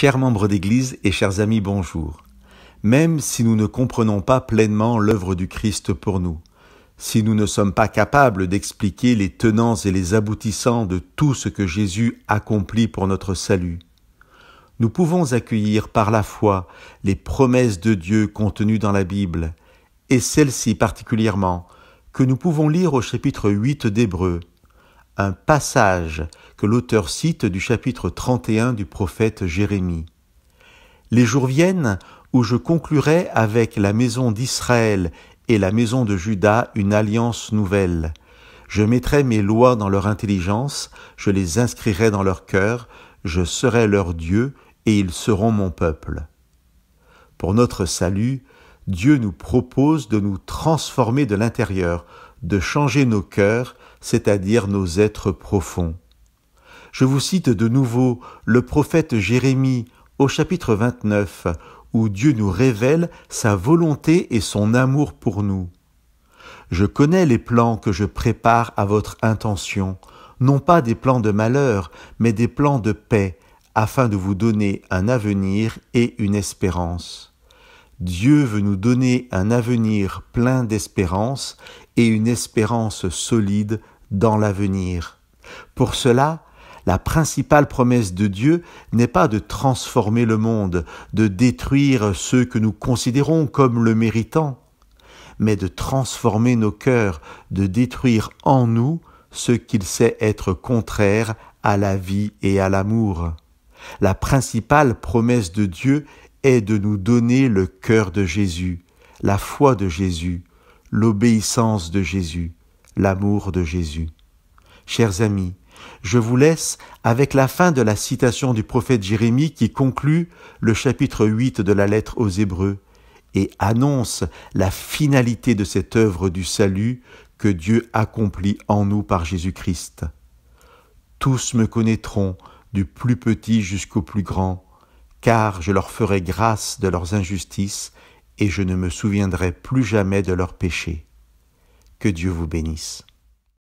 Chers membres d'Église et chers amis, bonjour. Même si nous ne comprenons pas pleinement l'œuvre du Christ pour nous, si nous ne sommes pas capables d'expliquer les tenants et les aboutissants de tout ce que Jésus accomplit pour notre salut, nous pouvons accueillir par la foi les promesses de Dieu contenues dans la Bible, et celles ci particulièrement, que nous pouvons lire au chapitre 8 d'Hébreu, un passage que l'auteur cite du chapitre 31 du prophète Jérémie. Les jours viennent où je conclurai avec la maison d'Israël et la maison de Juda une alliance nouvelle. Je mettrai mes lois dans leur intelligence, je les inscrirai dans leur cœur, je serai leur Dieu et ils seront mon peuple. Pour notre salut, Dieu nous propose de nous transformer de l'intérieur, de changer nos cœurs c'est-à-dire nos êtres profonds. Je vous cite de nouveau le prophète Jérémie au chapitre 29, où Dieu nous révèle sa volonté et son amour pour nous. Je connais les plans que je prépare à votre intention, non pas des plans de malheur, mais des plans de paix, afin de vous donner un avenir et une espérance. Dieu veut nous donner un avenir plein d'espérance et une espérance solide dans l'avenir. Pour cela, la principale promesse de Dieu n'est pas de transformer le monde, de détruire ceux que nous considérons comme le méritant, mais de transformer nos cœurs, de détruire en nous ce qu'il sait être contraire à la vie et à l'amour. La principale promesse de Dieu est de nous donner le cœur de Jésus, la foi de Jésus, l'obéissance de Jésus, l'amour de Jésus. Chers amis, je vous laisse avec la fin de la citation du prophète Jérémie qui conclut le chapitre 8 de la lettre aux Hébreux et annonce la finalité de cette œuvre du salut que Dieu accomplit en nous par Jésus-Christ. Tous me connaîtront, du plus petit jusqu'au plus grand, car je leur ferai grâce de leurs injustices, et je ne me souviendrai plus jamais de leurs péchés. Que Dieu vous bénisse.